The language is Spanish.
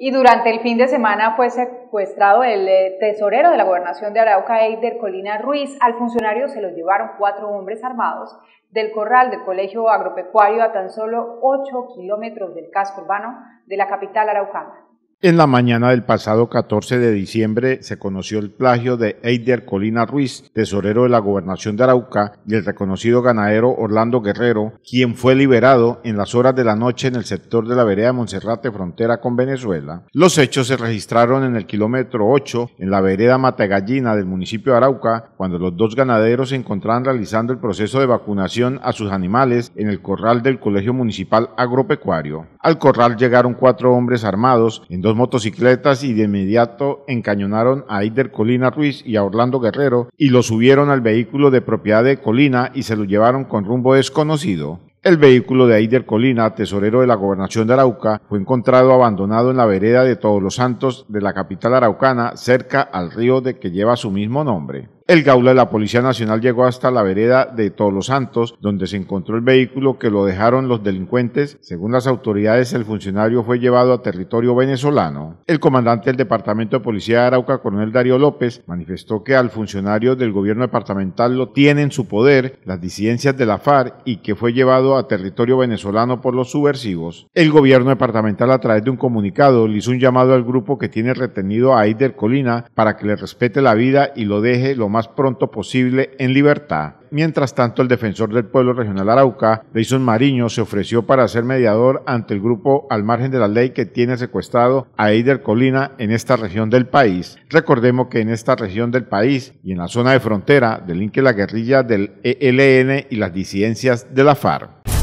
Y durante el fin de semana fue secuestrado el eh, tesorero de la gobernación de Arauca, Eider Colina Ruiz. Al funcionario se lo llevaron cuatro hombres armados del corral del Colegio Agropecuario a tan solo ocho kilómetros del casco urbano de la capital araucana. En la mañana del pasado 14 de diciembre se conoció el plagio de Eider Colina Ruiz, tesorero de la gobernación de Arauca, y el reconocido ganadero Orlando Guerrero, quien fue liberado en las horas de la noche en el sector de la vereda Monserrate, frontera con Venezuela. Los hechos se registraron en el kilómetro 8, en la vereda Matagallina del municipio de Arauca, cuando los dos ganaderos se encontraban realizando el proceso de vacunación a sus animales en el corral del Colegio Municipal Agropecuario. Al corral llegaron cuatro hombres armados en motocicletas y de inmediato encañonaron a Aider Colina Ruiz y a Orlando Guerrero y lo subieron al vehículo de propiedad de Colina y se lo llevaron con rumbo desconocido. El vehículo de Aider Colina, tesorero de la gobernación de Arauca, fue encontrado abandonado en la vereda de Todos los Santos de la capital araucana, cerca al río de que lleva su mismo nombre. El gaula de la Policía Nacional llegó hasta la vereda de Todos los Santos, donde se encontró el vehículo que lo dejaron los delincuentes. Según las autoridades, el funcionario fue llevado a territorio venezolano. El comandante del Departamento de Policía de Arauca, coronel Darío López, manifestó que al funcionario del gobierno departamental lo tienen en su poder las disidencias de la FARC y que fue llevado a territorio venezolano por los subversivos. El gobierno departamental, a través de un comunicado, le hizo un llamado al grupo que tiene retenido a Aider Colina para que le respete la vida y lo deje lo más pronto posible en libertad. Mientras tanto, el defensor del pueblo regional Arauca, Jason Mariño, se ofreció para ser mediador ante el grupo al margen de la ley que tiene secuestrado a Eider Colina en esta región del país. Recordemos que en esta región del país y en la zona de frontera delinque la guerrilla del ELN y las disidencias de la FARC.